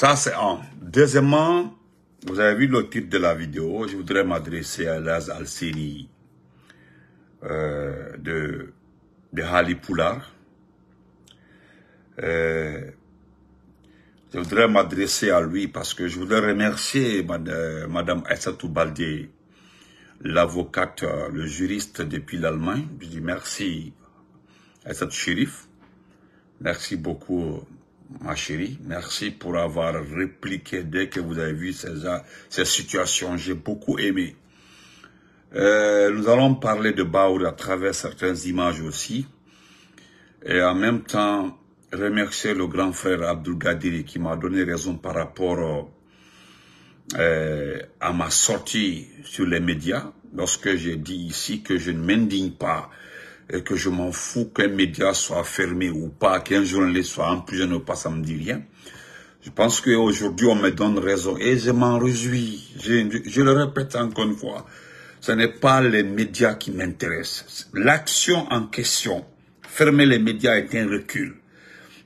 Ça, c'est un. Deuxièmement, vous avez vu le titre de la vidéo. Je voudrais m'adresser à Laz al siri euh, de, de Hali euh, je voudrais m'adresser à lui parce que je voudrais remercier euh, Madame Essatou Baldé, l'avocate, le juriste depuis l'Allemagne. Je dis merci Essatou shérif. Merci beaucoup ma chérie. Merci pour avoir répliqué dès que vous avez vu ces, situations. J'ai beaucoup aimé. Euh, nous allons parler de Baoud à travers certaines images aussi. Et en même temps, remercier le grand frère Abdul Gadiri qui m'a donné raison par rapport euh, à ma sortie sur les médias lorsque j'ai dit ici que je ne m'indigne pas et que je m'en fous qu'un média soit fermé ou pas, qu'un journaliste soit prison ou pas, ça me dit rien. Je pense qu'aujourd'hui, on me donne raison et je m'en réjouis. Je, je, le répète encore une fois, ce n'est pas les médias qui m'intéressent. L'action en question, fermer les médias est un recul.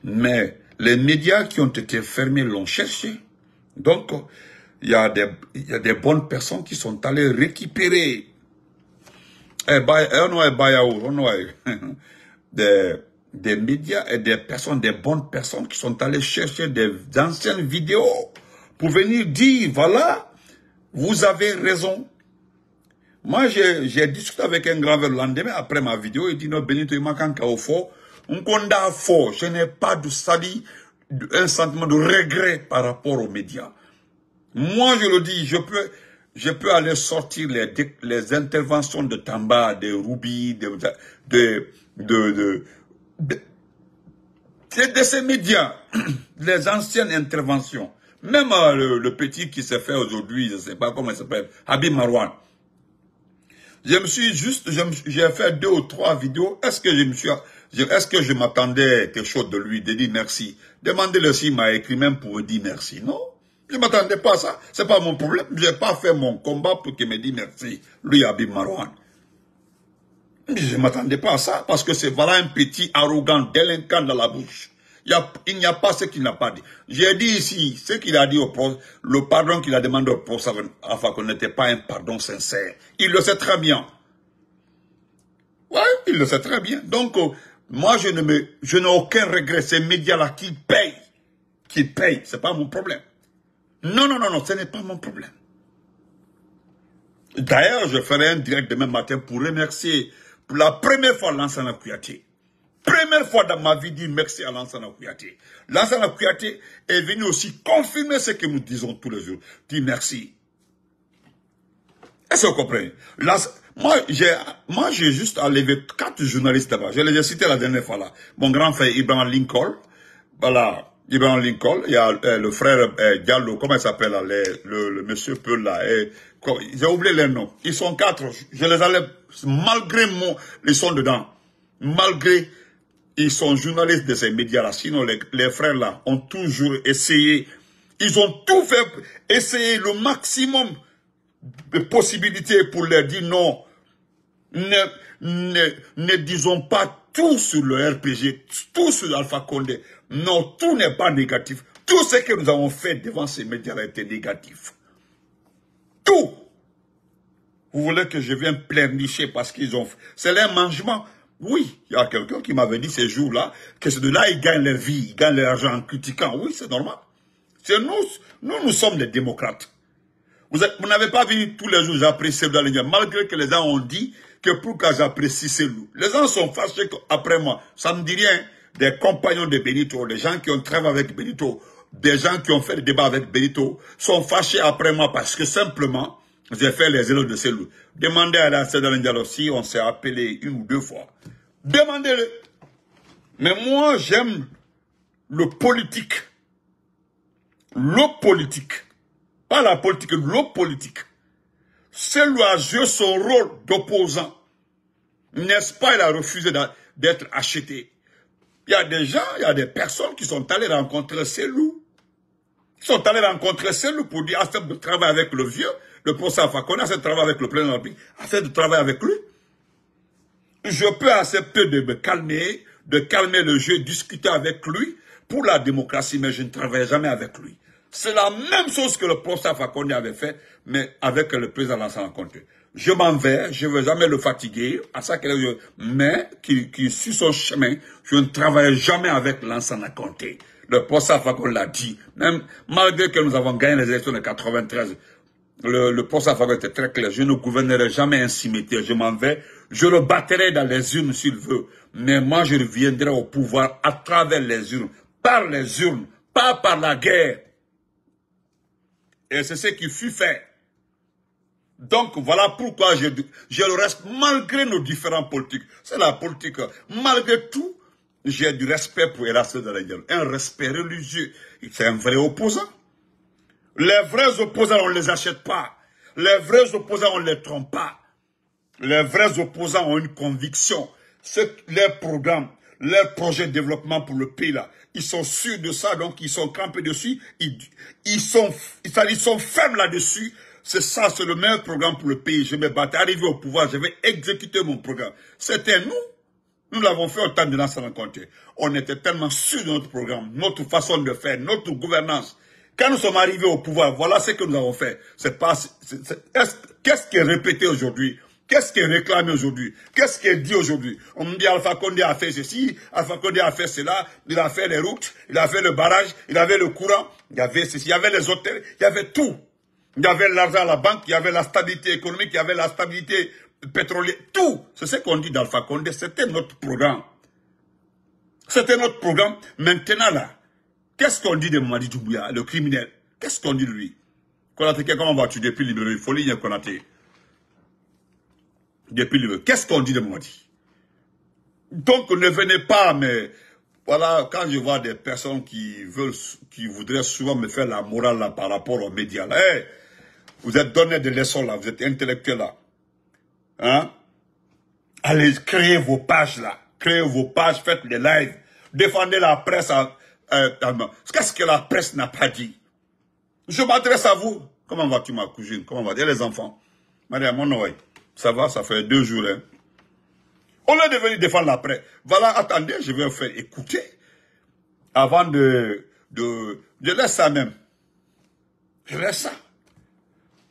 Mais les médias qui ont été fermés l'ont cherché. Donc, il y, a des, il y a des bonnes personnes qui sont allées récupérer eh, eh, on des, médias et des personnes, des bonnes personnes qui sont allées chercher des anciennes vidéos pour venir dire, voilà, vous avez raison. Moi, j'ai discuté avec un graveur le lendemain après ma vidéo. Il dit, non, Benito, il manque un faux. Un faux. Je n'ai pas de sali, un sentiment de regret par rapport aux médias. Moi, je le dis, je peux, je peux aller sortir les, les interventions de Tamba, de Ruby, de, de, de, de, ces médias, les anciennes interventions. Même euh, le, petit qui s'est fait aujourd'hui, je ne sais pas comment il s'appelle, Habib Marwan. Je me suis juste, j'ai fait deux ou trois vidéos. Est-ce que je me suis, est-ce que je m'attendais quelque chose de lui, de dire merci Demandez-le s'il m'a écrit même pour dire merci, non je ne m'attendais pas à ça. Ce n'est pas mon problème. Je n'ai pas fait mon combat pour qu'il me dise merci, lui, Abim Marouane. Je ne m'attendais pas à ça, parce que c'est voilà un petit arrogant, délinquant dans la bouche. Il n'y a, pas ce qu'il n'a pas dit. J'ai dit ici, ce qu'il a dit au prof, le pardon qu'il a demandé au professeur Afin qu'on n'était pas un pardon sincère. Il le sait très bien. Oui, il le sait très bien. Donc, euh, moi, je ne me, je n'ai aucun regret. Ces médias-là qui payent, qui payent, c'est pas mon problème. Non, non, non, non, ce n'est pas mon problème. D'ailleurs, je ferai un direct demain matin pour remercier pour la première fois Lansana Kouyaté. Première fois dans ma vie, dire merci à Lansana Kouyaté. Lansana Kouyaté est venu aussi confirmer ce que nous disons tous les jours. Dis merci. Est-ce que vous comprenez Moi, j'ai moi j'ai juste enlevé quatre journalistes là-bas. Je les ai cités la dernière fois là. Mon grand frère Ibrahim Lincoln, voilà, Ibrahim Lincoln, il y a eh, le frère eh, Diallo, comment il s'appelle, le, monsieur Peul eh, j'ai oublié les noms. Ils sont quatre, je les allais, malgré mon, ils sont dedans. Malgré, ils sont journalistes de ces médias là, sinon les, frères là ont toujours essayé, ils ont tout fait, essayé le maximum de possibilités pour leur dire non, ne disons pas tout sur le RPG, tout sur Alpha Condé. Non, tout n'est pas négatif. Tout ce que nous avons fait devant ces médias a été négatif. Tout. Vous voulez que je vienne pleurnicher parce qu'ils ont fait. C'est leur mangement. Oui, il y a quelqu'un qui m'avait dit ces jours-là que c'est de là ils gagnent leur vie, ils gagnent leur argent en critiquant. Oui, c'est normal. C'est nous, nous, nous sommes les démocrates. Vous, n'avez pas vu tous les jours j'apprécie dans les gens, malgré que les gens ont dit que pourquoi j'apprécie c'est loups. Les gens sont fâchés après moi. Ça ne me dit rien des compagnons de Benito, des gens qui ont travaillé avec Benito, des gens qui ont fait le débat avec Benito, sont fâchés après moi parce que simplement, j'ai fait les éloignes de loups. Demandez à la Ndialo si on s'est appelé une ou deux fois. Demandez-le. Mais moi, j'aime le politique. Le politique. Pas la politique, le politique. celui a joué son rôle d'opposant. N'est-ce pas, il a refusé d'être acheté. Il y a des gens, il y a des personnes qui sont allées rencontrer ces loups. Ils sont allés rencontrer ces loups pour dire, à ah, de travail avec le vieux, le professeur a à de travail avec le président de à fait de travail avec lui. Je peux accepter de me calmer, de calmer le jeu, discuter avec lui pour la démocratie, mais je ne travaille jamais avec lui. C'est la même chose que le professeur Fakonde avait fait, mais avec le président Lansana Conté je m'en vais, je ne jamais le fatiguer, à ça qu'il mais qui, suit son chemin, je ne travaille jamais avec l'ancien compté. Le poste Fagon l'a dit, même malgré que nous avons gagné les élections de 93, le, le Fagon était très clair, je ne gouvernerai jamais un cimetière, je m'en vais, je le battrai dans les urnes s'il veut, mais moi je reviendrai au pouvoir à travers les urnes, par les urnes, pas par la guerre. Et c'est ce qui fut fait. Donc voilà pourquoi je, le reste, malgré nos différents politiques. C'est la politique. Malgré tout, j'ai du respect pour Erasme Daladiano. Un respect religieux. C'est un vrai opposant. Les vrais opposants, on ne les achète pas. Les vrais opposants, on ne les trompe pas. Les vrais opposants ont une conviction. C'est Leurs programmes, leurs projets de développement pour le pays, là, ils sont sûrs de ça, donc ils sont crampés dessus. Ils, sont, ils sont fermes là-dessus. C'est ça, c'est le meilleur programme pour le pays. Je me battre. Arrivé au pouvoir, je vais exécuter mon programme. C'était nous. Nous l'avons fait au temps de l'ancien rencontré. On était tellement sûrs de notre programme, notre façon de faire, notre gouvernance. Quand nous sommes arrivés au pouvoir, voilà ce que nous avons fait. C'est pas, qu'est-ce qui est répété aujourd'hui? Qu'est-ce qui est réclamé aujourd'hui Qu'est-ce qui est dit aujourd'hui On me dit Alpha Condé a fait ceci, Alpha Condé a fait cela, il a fait les routes, il a fait le barrage, il avait le courant, il y avait ceci, il y avait les hôtels, il y avait tout. Il y avait l'argent à la banque, il y avait la stabilité économique, il y avait la stabilité pétrolière. Tout, c'est ce qu'on dit d'Alpha Condé, c'était notre programme. C'était notre programme. Maintenant, là, qu'est-ce qu'on dit de Mamadi le criminel Qu'est-ce qu'on dit de lui comment vas-tu depuis Depuis Qu'est-ce qu'on dit de Mamadi Donc, ne venez pas, mais voilà, quand je vois des personnes qui veulent, qui voudraient souvent me faire la morale par rapport aux médias, là, eh, vous êtes donné des leçons là, vous êtes intellectuel là. Hein? Allez, créez vos pages là. Créez vos pages, faites des lives. Défendez la presse. Qu'est-ce que la presse n'a pas dit Je m'adresse à vous. Comment vas-tu ma cousine Comment vas-tu les enfants Maria, mon oeil. Ça va, ça fait deux jours. Hein. On est devenu défendre la presse. Voilà, attendez, je vais vous faire écouter. Avant de, de... Je laisse ça même. Je laisse ça.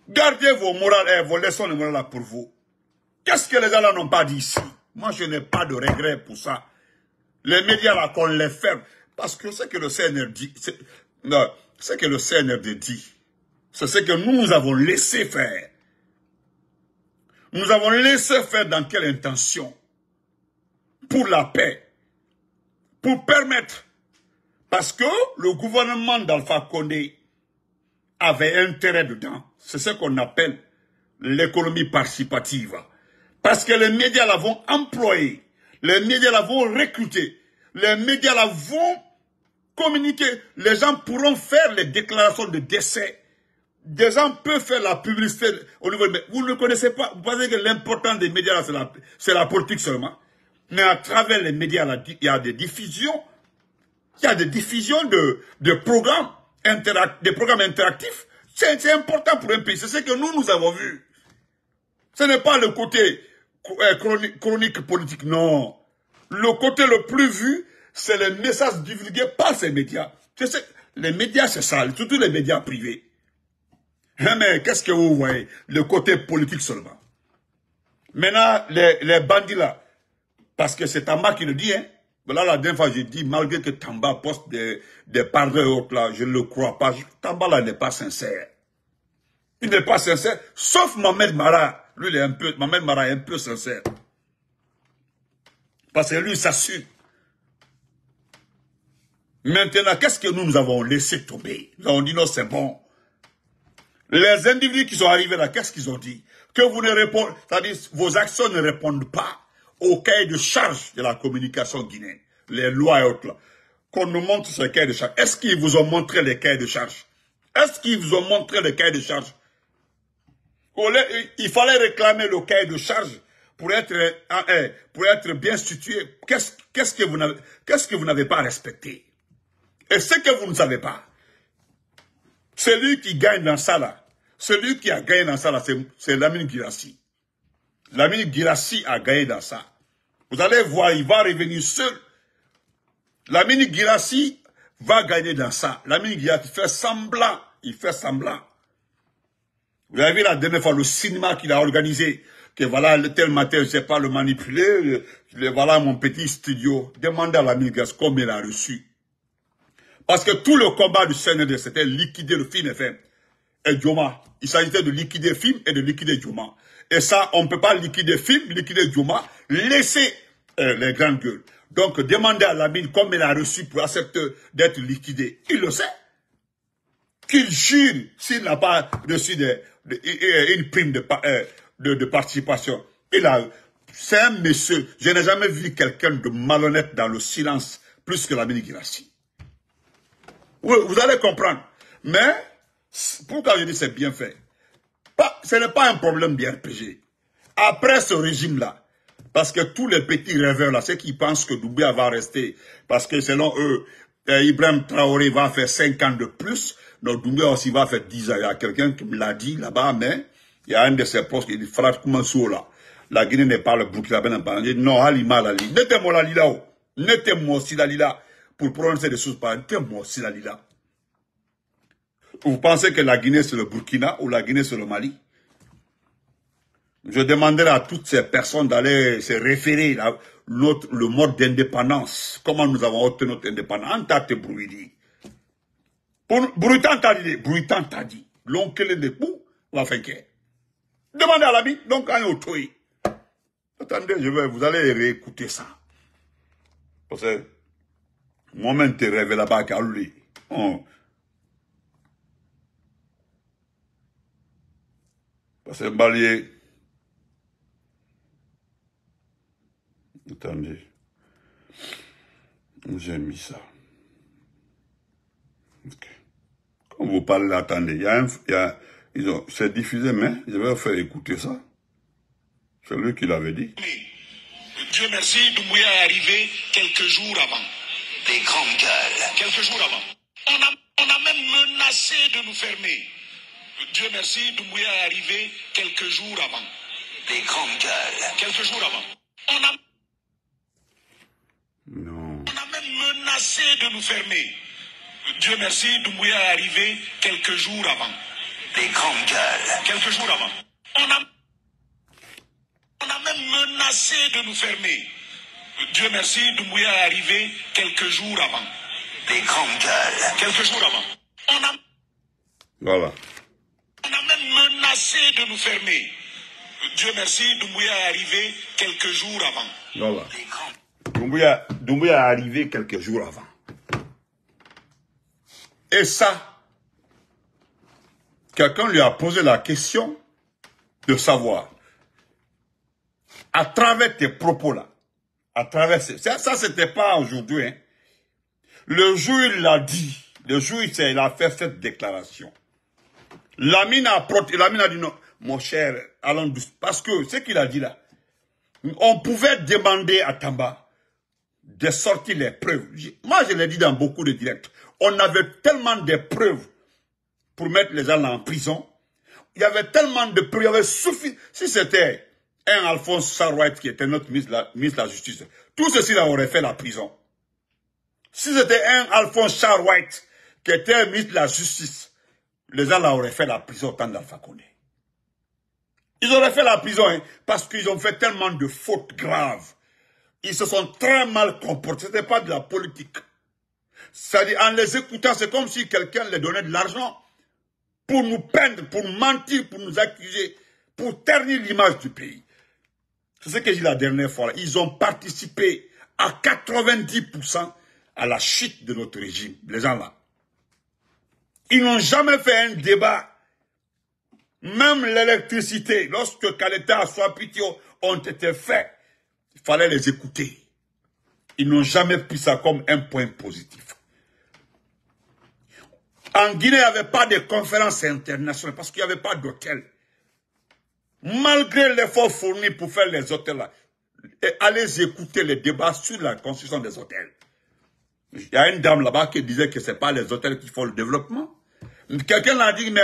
Gardez vos morales, et eh, vos leçons de morale là pour vous. Qu'est-ce que les gens n'ont pas dit ici Moi, je n'ai pas de regret pour ça. Les médias là, qu'on les ferme. Parce que ce que le CNR dit, ce que le CNR dit, c'est ce que nous, nous avons laissé faire. Nous avons laissé faire dans quelle intention Pour la paix. Pour permettre. Parce que le gouvernement d'Alpha Condé, avait intérêt dedans. C'est ce qu'on appelle l'économie participative. Parce que les médias l'avons employé, les médias l'avons recruté, les médias l'avons communiqué. Les gens pourront faire les déclarations de décès. Des gens peuvent faire la publicité au niveau de... Vous ne connaissez pas, vous pensez que l'important des médias, c'est la, la, politique seulement. Mais à travers les médias, il y a des diffusions, il y a des diffusions de, de programmes des programmes interactifs, c'est important pour un pays. C'est ce que nous, nous avons vu. Ce n'est pas le côté euh, chronique, politique, non. Le côté le plus vu, c'est le message divulgué par ces médias. Les médias, c'est ça, surtout les médias privés. Hein, mais qu'est-ce que vous voyez Le côté politique seulement. Maintenant, les, bandits là, parce que c'est Tama qui le dit, hein, là, la dernière fois, j'ai dit, malgré que Tamba poste des, des paroles là, je ne le crois pas. Tamba, là, n'est pas sincère. Il n'est pas sincère, sauf Mohamed Mara. Lui, il est un peu, Mohamed Mara est un peu sincère. Parce que lui, il s'assure. Maintenant, qu'est-ce que nous, nous avons laissé tomber Nous avons dit, non, c'est bon. Les individus qui sont arrivés là, qu'est-ce qu'ils ont dit Que vous ne répondez, c'est-à-dire, vos actions ne répondent pas au cahier de charge de la communication guinéenne, les lois et autres, qu'on nous montre ce cahier de charge. Est-ce qu'ils vous ont montré les cahier de charge Est-ce qu'ils vous ont montré le cahier de charge Il fallait réclamer le cahier de charge pour être, euh, euh, pour être bien situé. Qu'est-ce que vous n'avez pas respecté Et ce que vous ne savez pas, celui qui gagne dans ça là, celui qui a gagné dans ça là, c'est Lamine Girassi. Lamine Girassi a gagné dans ça. Vous allez voir, il va revenir seul. Lamine Girassi va gagner dans ça. Lamine Girassi fait semblant. Il fait semblant. Vous avez vu la dernière fois le cinéma qu'il a organisé. Que voilà, le tel matin, je ne sais pas le manipuler. Le, voilà mon petit studio. Demandez à Lamine Girassi combien il a reçu. Parce que tout le combat du CND, c'était liquider le film FM et Djoma. Il s'agissait de liquider le film et de liquider Djoma. Et ça, on ne peut pas liquider film, liquider Djoma, laisser euh, les grandes gueules. Donc, demander à la mine comme il a reçu pour accepter d'être liquidé. Il le sait. Qu'il jure s'il n'a pas reçu une prime euh, de, de, participation. Il a, c'est un monsieur. Je n'ai jamais vu quelqu'un de malhonnête dans le silence plus que la mine Girassi. vous allez comprendre. Mais, pourquoi je dis c'est bien fait? Ce n'est pas un problème RPG. Après ce régime-là, parce que tous les petits rêveurs, là, ceux qui pensent que Doumbia va rester, parce que selon eux, euh, Ibrahim Traoré va faire 5 ans de plus, donc Doumbia aussi va faire 10 ans. Il y a quelqu'un qui me l'a dit là-bas, mais il y a un de ses proches qui dit, Frère ça là, la Guinée n'est pas le Burkina Faso. Il dit, non, Ne Lali, N'était moi la lila, oh. n'étais moi aussi la lila, pour prononcer des choses par t'aimes-tu moi aussi la lila. Vous pensez que la Guinée c'est le Burkina ou la Guinée c'est le Mali je demanderai à toutes ces personnes d'aller se référer à le mode d'indépendance. Comment nous avons obtenu notre indépendance. Pour nous, Bruitant t'a dit. Bruitant t'a dit. L'oncle de pou va faire Demandez à la l'ami. Donc, à toit. Attendez, je vais, vous allez réécouter ça. Parce que, moi-même, te rêvé là-bas qu'à lui. Parce que, Balier... Attendez. J'ai mis ça. Quand vous parlez attendez, il y a un... ils ont, c'est diffusé, mais je vais faire écouter ça. C'est lui qui l'avait dit. Dieu merci, Doumbouya est arrivé quelques jours avant. Des grandes gueules. Quelques jours avant. On a, même menacé de nous fermer. Dieu merci, Doumbouya est arrivé quelques jours avant. Des grandes gueules. Quelques jours avant. On a menacé de nous fermer. Dieu merci, Doumbouya est arrivé quelques jours avant. Des grandes gueules. Quelques jours avant. On a, on a même menacé de nous fermer. Dieu merci, Doumbouya est arrivé quelques jours avant. Des grandes gueules. Quelques jours avant. On a, voilà. On a même menacé de nous fermer. Dieu merci, Doumbouya est arrivé quelques jours avant. Voilà. Doumbouya, est arrivé quelques jours avant. Et ça, quelqu'un lui a posé la question de savoir, à travers tes propos-là, à travers... Ça, ça c'était pas aujourd'hui. Hein. Le jour, il l'a dit. Le jour, il a fait cette déclaration. Lamine a, a dit non, mon cher, Alain, Parce que ce qu'il a dit là, on pouvait demander à Tamba de sortir les preuves. Moi, je l'ai dit dans beaucoup de directs. On avait tellement de preuves pour mettre les gens en prison. Il y avait tellement de preuves. Il y avait Si c'était un Alphonse White qui était notre ministre de la, Justice, tout ceci là aurait fait la prison. Si c'était un Alphonse White qui était ministre de la Justice, les gens là auraient fait la prison tant d'Alpha Ils auraient fait la prison hein, parce qu'ils ont fait tellement de fautes graves ils se sont très mal comportés. Ce n'était pas de la politique. C'est-à-dire, en les écoutant, c'est comme si quelqu'un les donnait de l'argent pour nous peindre, pour mentir, pour nous accuser, pour ternir l'image du pays. C'est ce que j'ai dit la dernière fois. Ils ont participé à 90% à la chute de notre régime, les gens-là. Ils n'ont jamais fait un débat. Même l'électricité, lorsque Kaleta, Swapitio ont été faits, fallait les écouter. Ils n'ont jamais pris ça comme un point positif. En Guinée, il n'y avait pas de conférences internationales parce qu'il n'y avait pas d'hôtel. Malgré l'effort fourni pour faire les hôtels, allez écouter les débats sur la construction des hôtels. Il y a une dame là-bas qui disait que ce n'est pas les hôtels qui font le développement. Quelqu'un l'a dit, mais,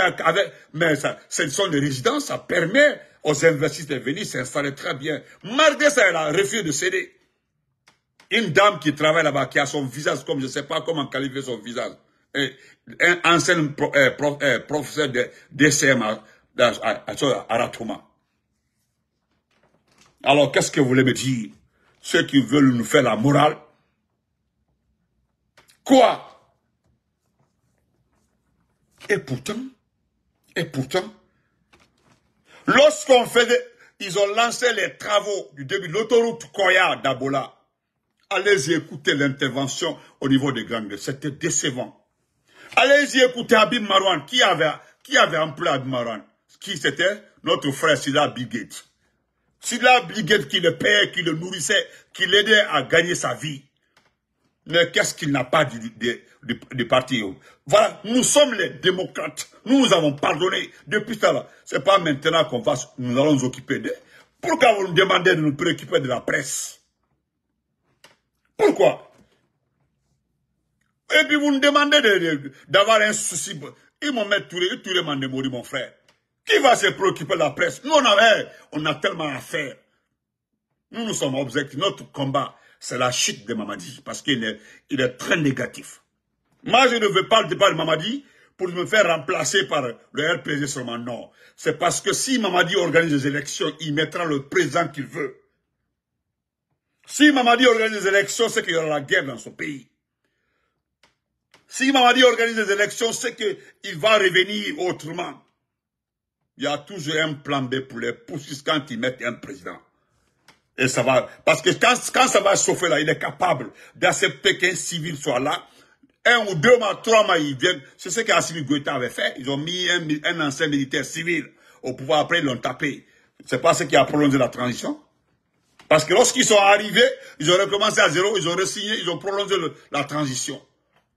mais ça, ce sont des résidences, ça permet aux investisseurs ça allait très bien. Malgré ça, elle a refusé de céder. Une dame qui travaille là-bas, qui a son visage comme, je ne sais pas comment qualifier son visage. Eh, un ancien eh, eh, professeur de DCM à, à, Alors, qu'est-ce que vous voulez me dire Ceux qui veulent nous faire la morale Quoi Et pourtant, et pourtant, Lorsqu'on faisait, ils ont lancé les travaux du début de l'autoroute Koya d'Abola. Allez-y écouter l'intervention au niveau des gangs. C'était décevant. Allez-y écouter Abim Marwan. Qui avait, qui avait employé Abid Marwan Qui c'était Notre frère Sila Bigate. Sila Bigate qui le payait, qui le nourrissait, qui l'aidait à gagner sa vie. Mais qu'est-ce qu'il n'a pas dit du, parti. Voilà, nous sommes les démocrates. Nous nous avons pardonné depuis cela Ce n'est pas maintenant qu'on va nous allons nous occuper d'eux. Pourquoi vous nous demandez de nous préoccuper de la presse Pourquoi Et puis vous nous demandez d'avoir un souci. Ils m'ont mis tous tous les mon frère. Qui va se préoccuper de la presse Nous, on a, on a tellement à faire. Nous, nous sommes objectifs. Notre combat, c'est la chute de Mamadi parce qu'il est, il est très négatif. Moi, je ne veux pas le départ de Mamadi pour me faire remplacer par le RPG seulement. Non. C'est parce que si Mamadi organise des élections, il mettra le président qu'il veut. Si Mamadi organise des élections, c'est qu'il y aura la guerre dans son pays. Si Mamadi organise des élections, c'est qu'il va revenir autrement. Il y a toujours un plan B pour les poussistes quand ils mettent un président. Et ça va, parce que quand, quand ça va chauffer là, il est capable d'accepter qu'un civil soit là, un ou deux mois, trois mois, ils viennent. C'est ce qu'Assimi Goïta avait fait. Ils ont mis un, ancien militaire civil au pouvoir. Après, ils l'ont tapé. C'est pas ce qui a prolongé la transition. Parce que lorsqu'ils sont arrivés, ils ont recommencé à zéro, ils ont re-signé, ils ont prolongé la transition.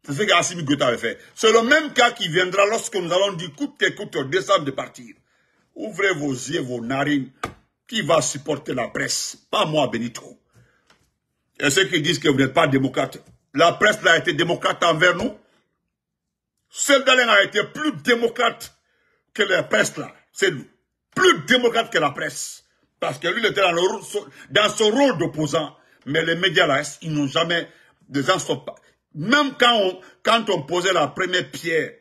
C'est ce qu'Assimi Goïta avait fait. C'est le même cas qui viendra lorsque nous allons du coup que coûte, décembre de partir. Ouvrez vos yeux, vos narines. Qui va supporter la presse Pas moi, Benito. Et ceux qui disent que vous n'êtes pas démocrate, la presse a été démocrate envers nous. Celle a été plus démocrate que la presse là. C'est lui. Plus démocrate que la presse. Parce que lui, il était dans, son rôle d'opposant. Mais les médias là, ils n'ont jamais... Des Même quand on, quand on posait la première pierre,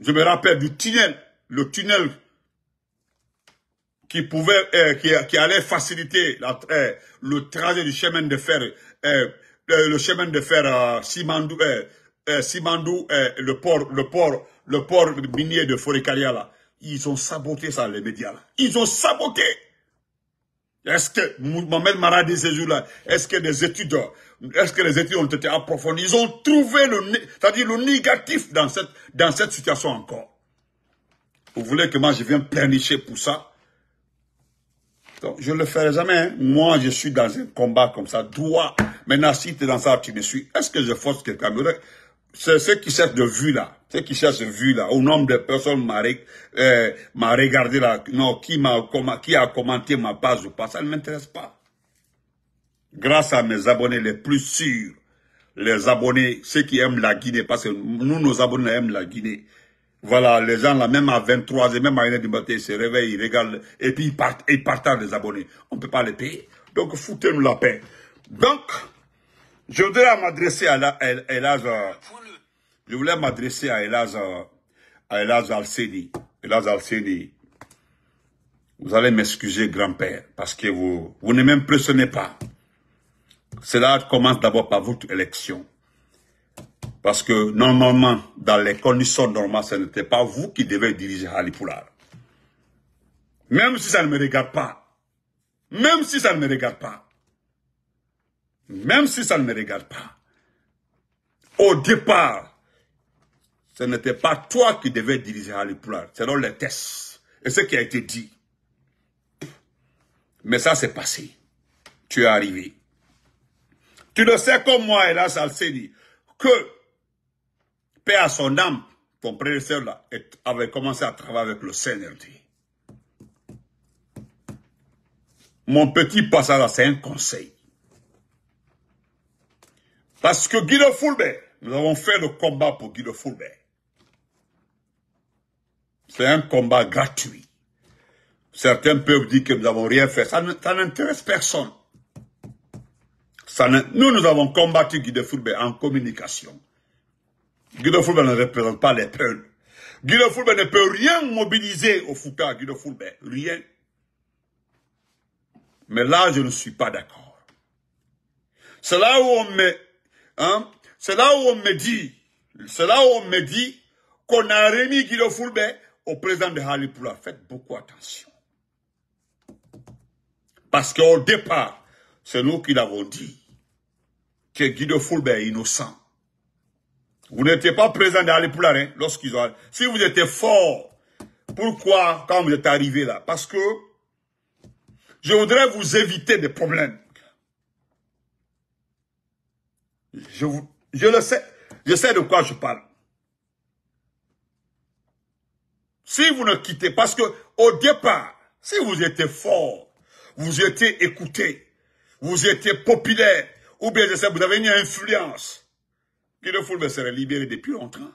je me rappelle du tunnel, le tunnel qui pouvait, euh, qui, allait faciliter euh, le trajet du chemin de fer eh, eh, le chemin de fer Simandou, eh, Simandou le port, le port, le port minier de Forécalia, là. Ils ont saboté ça, les médias, Ils ont saboté! Est-ce que Mohamed Maradi là est-ce que des études, est-ce que les études ont été approfondies Ils ont trouvé le, dire le négatif dans cette, dans cette situation encore. Vous voulez que moi je vienne pleurnicher pour ça je ne le ferai jamais. Hein. Moi, je suis dans un combat comme ça, droit. Maintenant, si tu es dans ça, tu me suis. Est-ce que je force quelqu'un C'est ceux qui cherchent de vue là. Ceux qui cherchent de vue là. Au nombre de personnes euh, m'a regardé là. Non, qui, m'a qui a commenté ma page ou pas. Ça ne m'intéresse pas. Grâce à mes abonnés les plus sûrs, les abonnés, ceux qui aiment la Guinée, parce que nous, nos abonnés aiment la Guinée. Voilà, les gens là, même à 23 et même à une h du matin, ils se réveillent, ils regardent, et puis ils partent, ils partent les abonnés. On ne peut pas les payer. Donc, foutez-nous la paix. Donc, je voudrais m'adresser à Elaz, euh, je voulais m'adresser à euh, à vous allez m'excuser, grand-père, parce que vous, vous ne m'impressionnez pas. Cela commence d'abord par votre élection. Parce que normalement, dans les conditions normales, ce n'était pas vous qui devez diriger Halipoulard. Même si ça ne me regarde pas. Même si ça ne me regarde pas. Même si ça ne me regarde pas. Au départ, ce n'était pas toi qui devais diriger Halipoulard. C'est dans les tests. Et ce qui a été dit. Mais ça, s'est passé. Tu es arrivé. Tu le sais comme moi, et Hélas dit que paix à son âme, ton prédécesseur avait commencé à travailler avec le Seigneur Mon petit passage c'est un conseil. Parce que Guido Fulbert, nous avons fait le combat pour Guido Fulbert. C'est un combat gratuit. Certains peuvent dire que nous n'avons rien fait. Ça, n'intéresse personne. nous, nous avons combattu Guido de en communication. Guido Fulbe ne représente pas les peuples. Guido Fulbe ne peut rien mobiliser au Fouta, Guido Fulbe. rien. Mais là, je ne suis pas d'accord. C'est là où on me, hein, c'est là où on me dit, c'est là où on me dit qu'on a remis Guido Fulbe au président de Halipoula. Faites beaucoup attention. Parce qu'au départ, c'est nous qui l'avons dit que Guido Fulbe est innocent. Vous n'étiez pas présent dans les poulains hein, lorsqu'ils ont... Si vous étiez fort, pourquoi quand vous êtes arrivé là Parce que je voudrais vous éviter des problèmes. Je, je le sais. Je sais de quoi je parle. Si vous ne quittez, parce que au départ, si vous étiez fort, vous étiez écouté, vous étiez populaire, ou bien je sais, vous avez une influence, Guido Fulbe serait libéré depuis longtemps.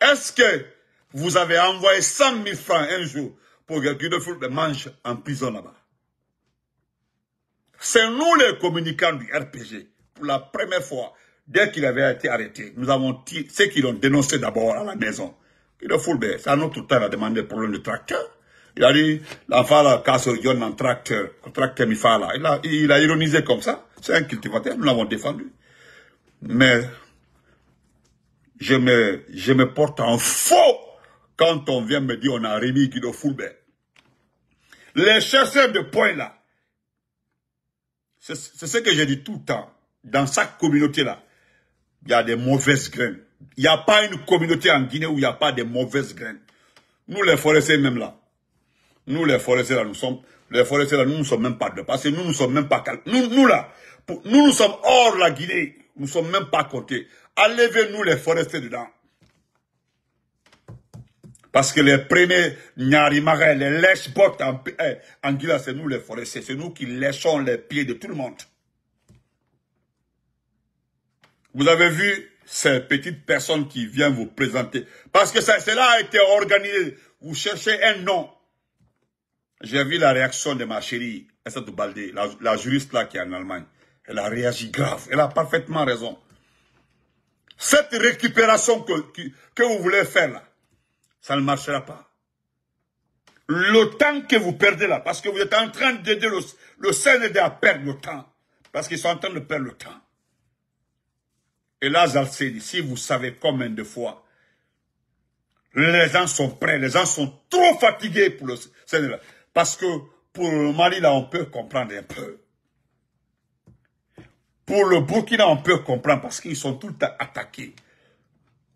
Est-ce que vous avez envoyé 100 000 francs un jour pour que Guido Fulbe mange en prison là-bas C'est nous les communicants du RPG, pour la première fois, dès qu'il avait été arrêté, nous avons dit ceux qui l'ont dénoncé d'abord à la maison. Guido Fulbe, c'est à notre temps, a demandé le problème du tracteur. Il a dit, la fala casse en tracteur, tracteur Il a, ironisé comme ça. C'est un cultivateur, nous l'avons défendu. Mais, je me, je me porte en faux quand on vient me dire on a remis Guido Fulbert. Les chercheurs de points là, c'est ce que j'ai dit tout le temps. Dans chaque communauté là, il y a des mauvaises graines. Il n'y a pas une communauté en Guinée où il n'y a pas de mauvaises graines. Nous les forestiers même là, nous, les forestiers, nous sommes, les forestiers, nous ne sommes même pas de parce que nous ne sommes même pas, nous, nous, là, nous, nous sommes hors la Guinée. Nous ne sommes même pas comptés. Enlevez-nous les forestiers dedans. Parce que les premiers marais, les lèches bottes en, eh, c'est nous les forestiers. C'est nous qui léchons les pieds de tout le monde. Vous avez vu ces petites personnes qui viennent vous présenter. Parce que cela a été organisé. Vous cherchez un nom. J'ai vu la réaction de ma chérie, la, la, juriste là qui est en Allemagne. Elle a réagi grave. Elle a parfaitement raison. Cette récupération que, vous voulez faire là, ça ne marchera pas. Le temps que vous perdez là, parce que vous êtes en train d'aider le, le CND à perdre le temps. Parce qu'ils sont en train de perdre le temps. Et là, Zalcedi, si vous savez combien de fois les gens sont prêts, les gens sont trop fatigués pour le CND. Parce que pour le Mali, là, on peut comprendre un peu. Pour le Burkina, on peut comprendre parce qu'ils sont tout le temps attaqués.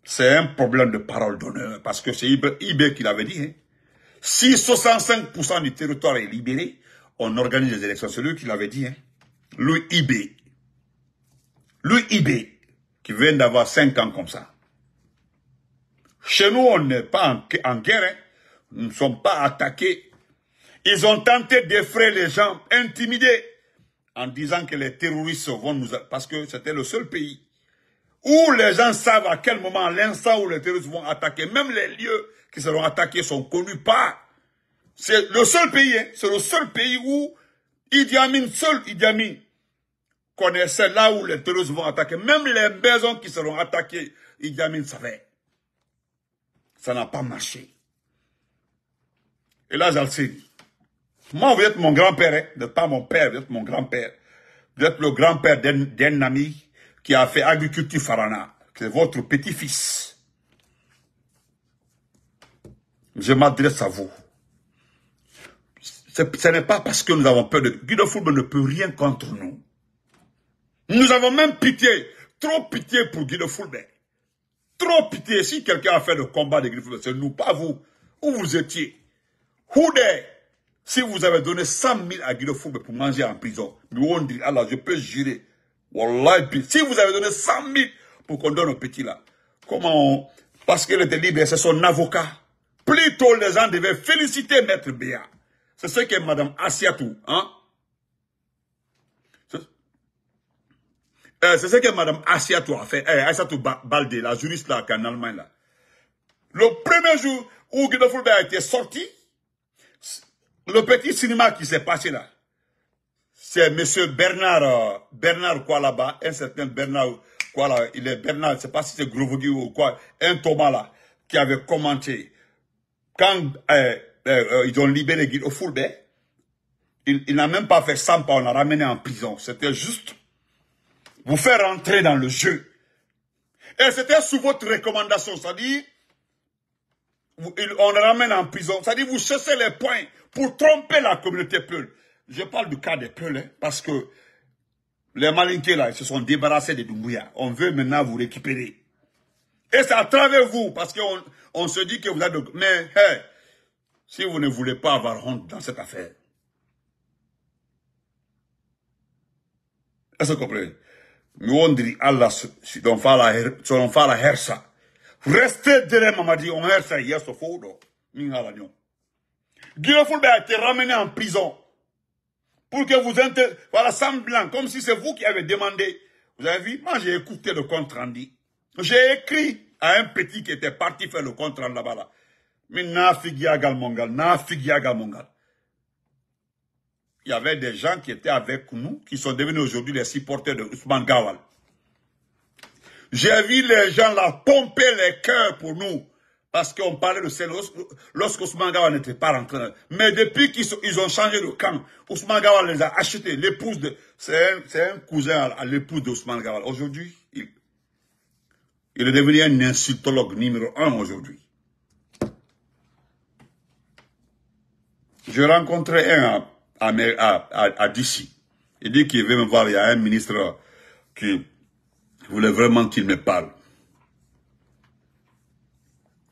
C'est un problème de parole d'honneur parce que c'est IB qui l'avait dit. Hein. Si 65% du territoire est libéré, on organise les élections. C'est lui qui l'avait dit. Hein. Louis lui Louis qui vient d'avoir 5 ans comme ça. Chez nous, on n'est pas en, guerre. Hein. Nous ne sommes pas attaqués ils ont tenté d'effrayer les gens, intimider, en disant que les terroristes vont nous... Parce que c'était le seul pays où les gens savent à quel moment, l'instant où les terroristes vont attaquer. Même les lieux qui seront attaqués sont connus par... C'est le seul pays, hein, c'est le seul pays où Idi Amin, seul Idi Amin, connaissait là où les terroristes vont attaquer. Même les maisons qui seront attaquées, Idi Amin savait. Ça n'a pas marché. Et là, Jalsini, moi, vous êtes mon grand-père, hein? vous pas mon père, vous êtes mon grand-père. Vous êtes le grand-père d'un ami qui a fait agriculture Farana. C'est votre petit-fils. Je m'adresse à vous. Ce n'est pas parce que nous avons peur de... Guido Fulbe ne peut rien contre nous. Nous avons même pitié, trop pitié pour Guido Fulbe. Trop pitié. Si quelqu'un a fait le combat de Guido Fulbe, c'est nous, pas vous. Où vous étiez Who si vous avez donné 100 000 à Guido Foube pour manger en prison, Allah, je peux jurer. si vous avez donné 100 000 pour qu'on donne au petit là, comment Parce qu'elle était libre, c'est son avocat. Plutôt, les gens devaient féliciter Maître Béa. C'est ce que Mme Asiatou, hein? C'est euh, ce que Mme Asiatou a fait, eh, Asiatou Balde, la juriste là, en Allemagne là. Le premier jour où Guido Foube a été sorti, le petit cinéma qui s'est passé là, c'est M. Bernard, euh, Bernard quoi là-bas, un certain Bernard quoi là, il est Bernard, je ne sais pas si c'est Grovogui ou quoi, un Thomas là, qui avait commenté. Quand euh, euh, ils ont libéré Guido Fourbet, il, il n'a même pas fait 100 pas, on l'a ramené en prison. C'était juste vous faire rentrer dans le jeu. Et c'était sous votre recommandation, c'est-à-dire on le ramène en prison. C'est-à-dire, vous chassez les points pour tromper la communauté Peul. Je parle du cas des Peuls, hein, parce que les Malinqués, là, ils se sont débarrassés de Doumbouya. On veut maintenant vous récupérer. Et c'est à travers vous, parce qu'on on se dit que vous avez... Mais, si vous ne voulez pas avoir honte dans cette affaire, est-ce que vous comprenez? Nous, on dit Allah, si on fait la hersa, Restez derrière Mamadi yes, Saïa Sofodo. Guillaume Fulbe a été ramené en prison pour que vous inter... Voilà, semblant, comme si c'est vous qui avez demandé. Vous avez vu, moi j'ai écouté le compte rendu. J'ai écrit à un petit qui était parti faire le compte rendu là-bas. Là. Mais mongal, na figiaga mongal. Il y avait des gens qui étaient avec nous, qui sont devenus aujourd'hui les supporters de Ousmane Gawal. J'ai vu les gens là pomper les cœurs pour nous. Parce qu'on parlait de celle lorsque Ousmane Gawal n'était pas rentré. Mais depuis qu'ils ont changé de camp, Ousmane Gawal les a achetés. L'épouse de, c'est un, cousin à, l'épouse d'Ousmane Gawal. Aujourd'hui, il, est devenu un insultologue numéro un aujourd'hui. Je rencontrais un à, à, Il dit qu'il veut me voir, il y a un ministre qui, je voulais vraiment qu'il me parle.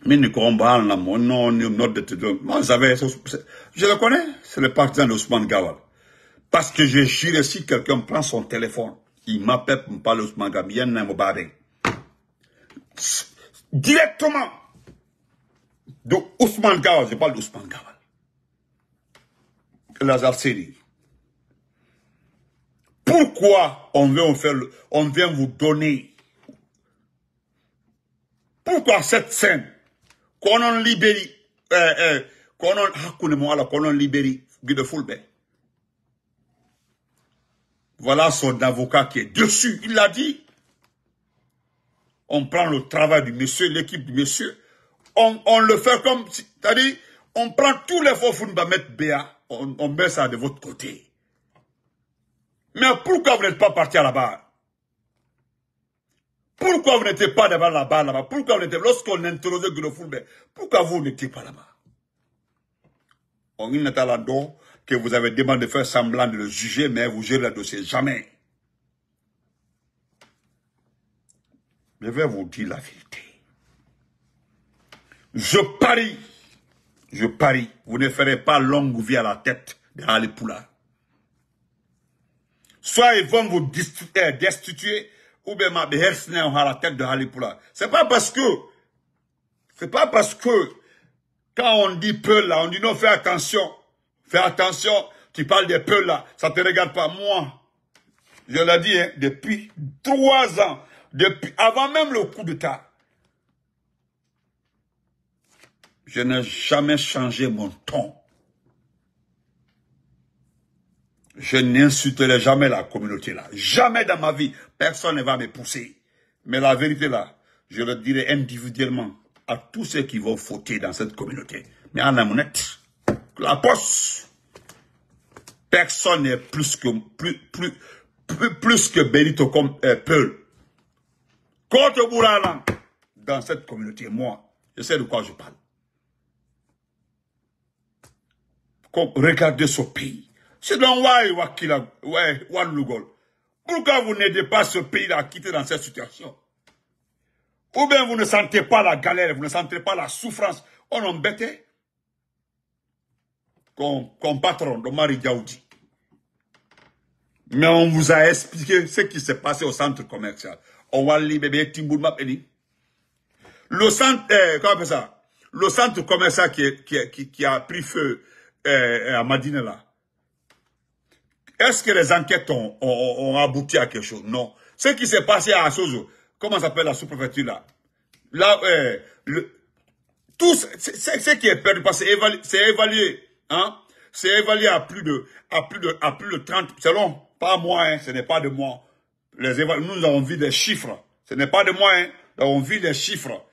Mais parle là, mon nom, Moi, je le connais, c'est le partisan d'Ousmane Gawal. Parce que je jure, si quelqu'un prend son téléphone, il m'appelle pour me parler d'Ousmane Gawal, il y Directement de Ousmane Gawal, je parle d'Ousmane Gawal. L'azar Siri. Pourquoi on vient, vous on vient vous donner Pourquoi cette scène Qu'on en libère, euh, euh, qu'on en, ah, qu'on Voilà son avocat qui est dessus. Il l'a dit. On prend le travail du monsieur, l'équipe du monsieur. On, le fait comme, c'est-à-dire, on prend tous les faux fonds, mettre BA. on met ça de votre côté. Mais pourquoi vous n'êtes pas parti à la barre Pourquoi vous n'étiez pas devant la barre là-bas Pourquoi vous n'étiez lorsqu'on interrogeait Gunofoulbe, pourquoi vous n'étiez pas là-bas On est à la que vous avez demandé de faire semblant de le juger, mais vous gérez le dossier jamais. Je vais vous dire la vérité. Je parie, je parie, vous ne ferez pas longue vie à la tête de poula. Soit ils vont vous eh, destituer, ou bien ma va la tête de Halipoula. C'est pas parce que, c'est pas parce que, quand on dit peu là, on dit non, fais attention, fais attention, tu parles des peu là, ça te regarde pas. Moi, je l'ai dit, hein, depuis trois ans, depuis, avant même le coup de d'État, je n'ai jamais changé mon ton. Je n'insulterai jamais la communauté là. Jamais dans ma vie, personne ne va me pousser. Mais la vérité là, je le dirai individuellement à tous ceux qui vont fauter dans cette communauté. Mais en monnaie, la poste, personne n'est plus que, plus, plus, plus, que Benito comme euh, Peul. Côte hein, dans cette communauté, moi, je sais de quoi je parle. regardez ce pays. C'est donc Pourquoi vous n'aidez pas ce pays à quitter dans cette situation Ou bien vous ne sentez pas la galère, vous ne sentez pas la souffrance. On embêtait comme, comme hein? patron de Marie Diaoudi. Mais on vous a expliqué ce qui s'est passé au centre commercial. On va libérer Le centre, eh, ça? Le centre commercial qui, qui, a pris feu eh, à Madinela. Est-ce que les enquêtes ont, abouti à quelque chose Non. Ce qui s'est passé à Assozo, comment s'appelle la sous-préfecture là Là, euh, tout ce, qui est perdu, parce que c'est évalué, hein? c'est évalué à plus de, à plus de, à plus de 30, selon, pas moi, hein, ce n'est pas de moi. nous avons vu des chiffres. Ce n'est pas de moi, hein. nous avons vu des chiffres.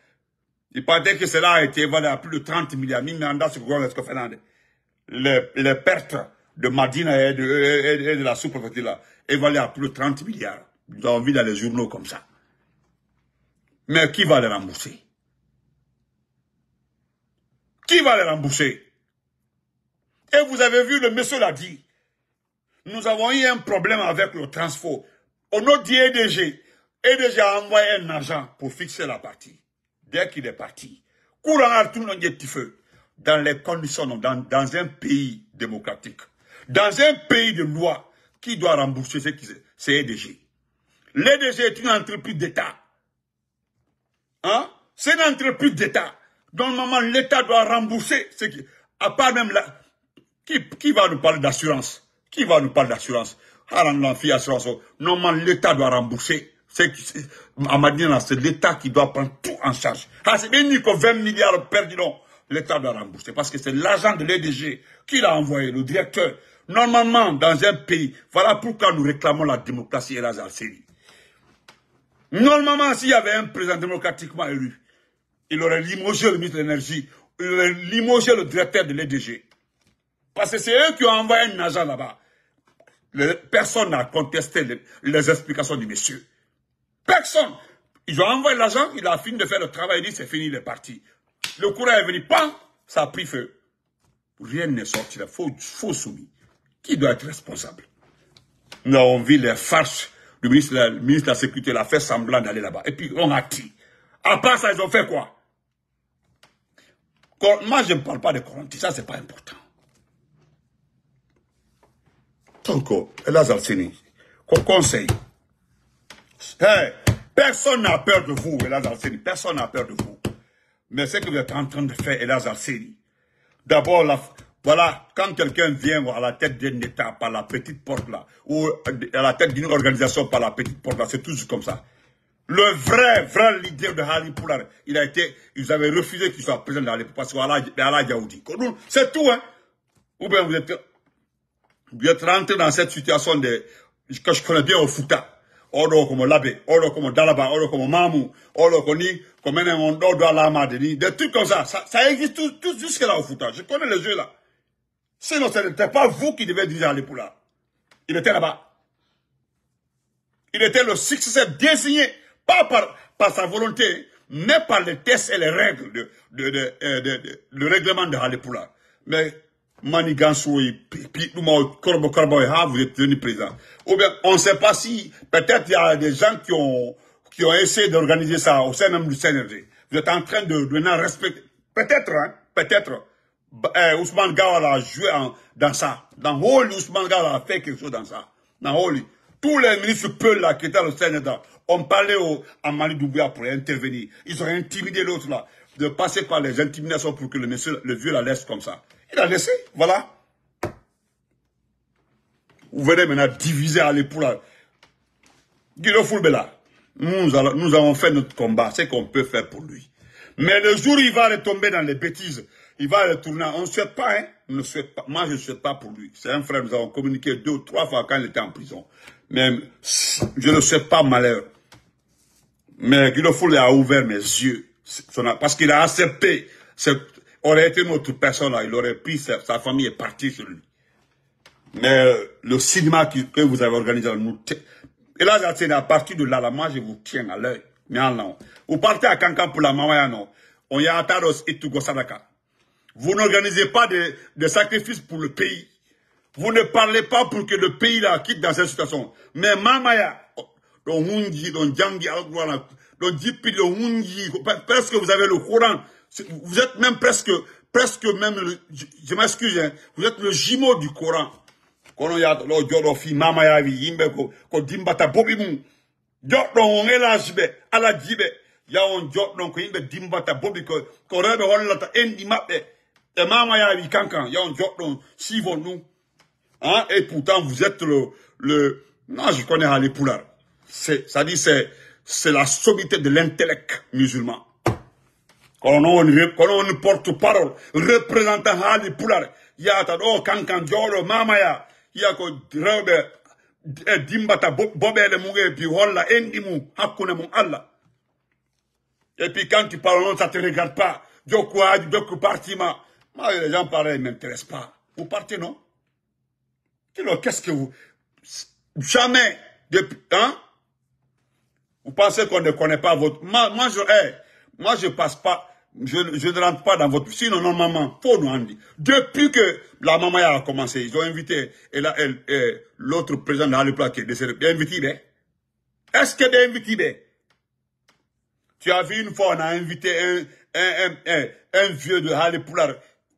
Il paraît que cela a été évalué à plus de 30 milliards. les pertes de Madina et de, de la sous là, à plus de 30 milliards. Nous avons vu dans les journaux comme ça. Mais qui va les rembourser Qui va les rembourser Et vous avez vu, le monsieur l'a dit. Nous avons eu un problème avec le transfo. On a dit EDG. EDG a envoyé un agent pour fixer la partie. Dès qu'il est parti, courant à tout le feu, dans les conditions, dans un pays démocratique dans un pays de loi, qui doit rembourser ce qui c'est EDG L'EDG est une entreprise d'État. Hein? C'est une entreprise d'État. Normalement, l'État doit rembourser ce qui, à part même là, qui, va nous parler d'assurance? Qui va nous parler d'assurance? Ah, oh. Normalement, l'État doit rembourser. C'est c'est l'État qui doit prendre tout en charge. Ah, c'est bien que 20 milliards perdus, non. L'État doit rembourser parce que c'est l'agent de l'EDG qui l'a envoyé, le directeur normalement dans un pays. Voilà pourquoi nous réclamons la démocratie et la Série. Normalement, s'il y avait un président démocratiquement élu, il aurait limogé le ministre de l'énergie, il aurait limogé le directeur de l'EDG. Parce que c'est eux qui ont envoyé un agent là-bas. Personne n'a contesté les, explications du monsieur. Personne. Ils ont envoyé l'agent, il a fini de faire le travail, il dit c'est fini, il est parti. Le courant est venu, pas. ça a pris feu. Rien n'est sorti il faux, faux soumis qui doit être responsable Nous avons vu les farces. du ministre, de la Sécurité l'a fait semblant d'aller là-bas. Et puis, on a dit. À part ça, ils ont fait quoi Moi, je ne parle pas de Coronti. Ça, c'est pas important. Donc, euh, Elaz Alcini, qu'on conseille. personne n'a peur de vous, Elas Personne n'a peur de vous. Mais ce que vous êtes en train de faire, Elas d'abord, d'abord, voilà, quand quelqu'un vient à la tête d'un État par la petite porte là, ou euh, à la tête d'une organisation par la petite porte là, c'est toujours comme ça. Le vrai, vrai leader de Hali Poulard, il a été, ils avaient refusé qu'il soit président d'Ali parce qu'Allah Yaoudi. C'est tout, hein. Ou bien vous êtes, vous êtes rentré dans cette situation de, que je connais bien au Fouta. Odo comme Labé, Odo comme Dalaba, Odo comme Mamou, Odo comme Ni, comme un des trucs comme ça. Ça, existe tout, jusque là au Fouta. Je connais les yeux là. Sinon, ce n'était pas vous qui devez diriger là Il était là-bas. Il était le successeur désigné, pas par, sa volonté, mais par les tests et les règles de, de, de, euh, de, le règlement de Aleppoula. Mais Manigansoui, vous êtes devenu président. Ou bien, on ne sait pas si, peut-être il y a des gens qui ont, qui ont essayé d'organiser ça au sein même du CNRD. Vous êtes en train de, de respecter. Peut-être, hein, peut-être. Eh, Ousmane Gawala a joué dans ça. Dans Holy, Ousmane Gawala a fait quelque chose dans ça. Dans Holy. Tous les ministres peu là qui étaient au Sénégal ont parlé au, à Mali pour intervenir. Ils ont intimidé l'autre là. De passer par les intimidations pour que le monsieur, le vieux la laisse comme ça. Il a laissé, voilà. Vous venez maintenant diviser à pour Guido Fulbella, nous, nous avons fait notre combat, c'est qu'on peut faire pour lui. Mais le jour où il va retomber dans les bêtises, il va retourner. On ne souhaite pas, hein. ne pas. Moi, je ne souhaite pas pour lui. C'est un frère, nous avons communiqué deux ou trois fois quand il était en prison. Mais je ne souhaite pas malheur. Mais Guido Foule a ouvert mes yeux. Parce qu'il a accepté. Aurait été une autre personne, là. il aurait pris sa, famille est partie sur lui. Mais le cinéma que vous avez organisé, Et là, c'est à partir de là, je vous tiens à l'œil. Mais non. Vous partez à Kankan pour la maman, non. On y a Ataros et Tugosanaka. Vous n'organisez pas de sacrifices pour le pays. Vous ne parlez pas pour que le pays la quitte dans cette situation. Mais Mamaya, don mundi Djangi, presque vous avez le Coran. Vous êtes même presque, presque même, je, m'excuse, hein, vous êtes le jumeau du Coran. Et maman Yabi Kankan, yon Jokdon, si vous nous. Hein, et pourtant, vous êtes le, le, non, je connais Ali Poular. C'est, ça dit, c'est, c'est la sommité de l'intellect musulman. Quand on, quand on porte-parole, représentant Ali Poular, yata do oh, Kankan Jolo, mamaya, yako rebe, eh, dimbata bobele mouge, puis holla, endimu, hakuna mon Allah. Et puis quand tu parles, ça te regarde pas. Djokou Adi, parti ma? Moi, les gens ils ne m'intéressent pas. Vous partez, non Qu'est-ce que vous... Jamais, depuis... Hein Vous pensez qu'on ne connaît pas votre... Moi, je... moi, je passe pas... Je, ne rentre pas dans votre... Sinon, non, maman, faut nous en dire. Depuis que la maman a commencé, ils ont invité et là, euh, l'autre président de la qui est décédé. Bien invité, ben. Est-ce que bien invité, ben? Tu as vu une fois, on a invité un, un vieux de Halle Poulard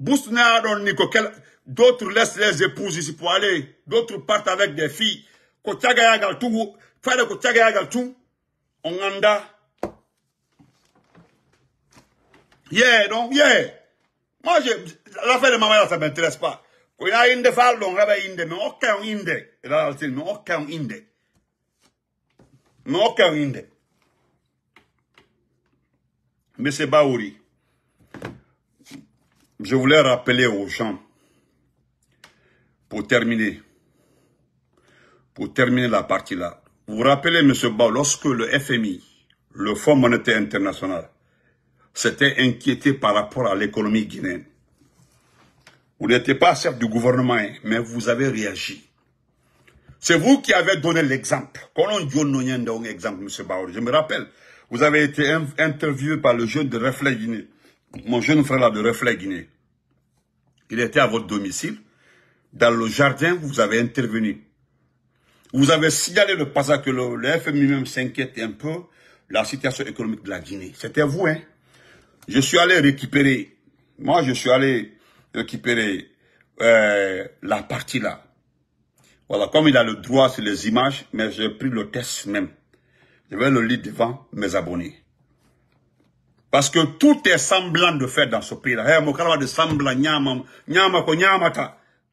Bousnaadon ni ko d'autres laissent les épouses ici pour aller, d'autres partent avec des filles. Ko tchagaya gal tout, fada ko tchagaya gal on anda. Yeah, donc, yeah. Moi, l'affaire de maman mère, ça ne m'intéresse pas. Quand il y a une de donc, on a une a mais aucun Inde. Il a dit, mais aucun Inde. Mais aucun Inde. Mais c'est Baouri je voulais rappeler aux gens, pour terminer, pour terminer la partie là, vous vous rappelez, M. Bao, lorsque le FMI, le Fonds monétaire international, s'était inquiété par rapport à l'économie guinéenne, vous n'étiez pas chef du gouvernement, hein, mais vous avez réagi. C'est vous qui avez donné l'exemple. exemple, M. Bao, je me rappelle, vous avez été interviewé par le jeune de Reflet Guinée mon jeune frère là de Reflet Guinée, il était à votre domicile. Dans le jardin, vous avez intervenu. Vous avez signalé le passage que le, FMI même s'inquiète un peu la situation économique de la Guinée. C'était vous, hein. Je suis allé récupérer, moi je suis allé récupérer euh, la partie là. Voilà, comme il a le droit sur les images, mais j'ai pris le test même. Je vais le lire devant mes abonnés. Parce que tout est semblant de faire dans ce pays-là. Eh,